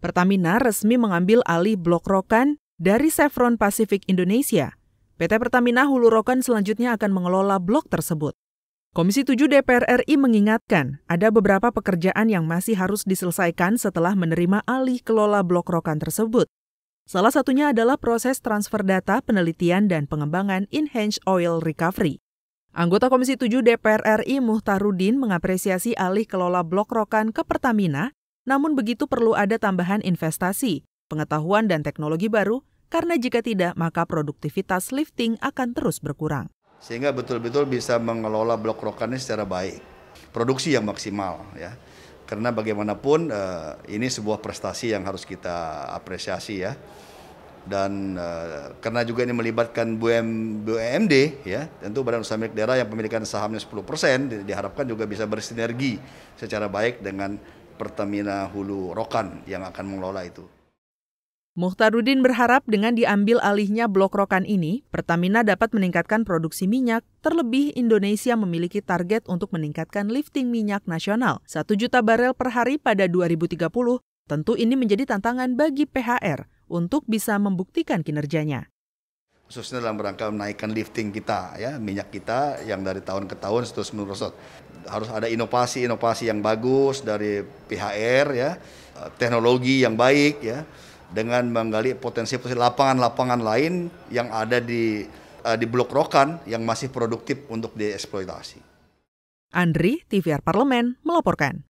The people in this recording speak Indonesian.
Pertamina resmi mengambil alih Blok Rokan dari Chevron Pacific Indonesia. PT Pertamina Hulu Rokan selanjutnya akan mengelola blok tersebut. Komisi 7 DPR RI mengingatkan ada beberapa pekerjaan yang masih harus diselesaikan setelah menerima alih kelola blok rokan tersebut. Salah satunya adalah proses transfer data penelitian dan pengembangan Enhanced Oil Recovery. Anggota Komisi 7 DPR RI Muhtarudin mengapresiasi alih kelola blok rokan ke Pertamina namun begitu perlu ada tambahan investasi, pengetahuan dan teknologi baru karena jika tidak maka produktivitas lifting akan terus berkurang. Sehingga betul-betul bisa mengelola blok rokannya secara baik. Produksi yang maksimal ya karena bagaimanapun eh, ini sebuah prestasi yang harus kita apresiasi ya dan eh, karena juga ini melibatkan BUM, BUMD ya tentu Badan Usaha Milik Daerah yang pemilikan sahamnya 10% diharapkan juga bisa bersinergi secara baik dengan Pertamina Hulu Rokan yang akan mengelola itu. Muhtarudin berharap dengan diambil alihnya blok rokan ini, Pertamina dapat meningkatkan produksi minyak, terlebih Indonesia memiliki target untuk meningkatkan lifting minyak nasional satu juta barel per hari pada 2030. Tentu ini menjadi tantangan bagi PHR untuk bisa membuktikan kinerjanya khususnya dalam rangka menaikkan lifting kita ya minyak kita yang dari tahun ke tahun terus merosot harus ada inovasi-inovasi yang bagus dari PHR ya teknologi yang baik ya dengan menggali potensi-potensi lapangan-lapangan lain yang ada di eh, di Blok Rokan yang masih produktif untuk dieksploitasi. Andri, TVR Parlemen, melaporkan.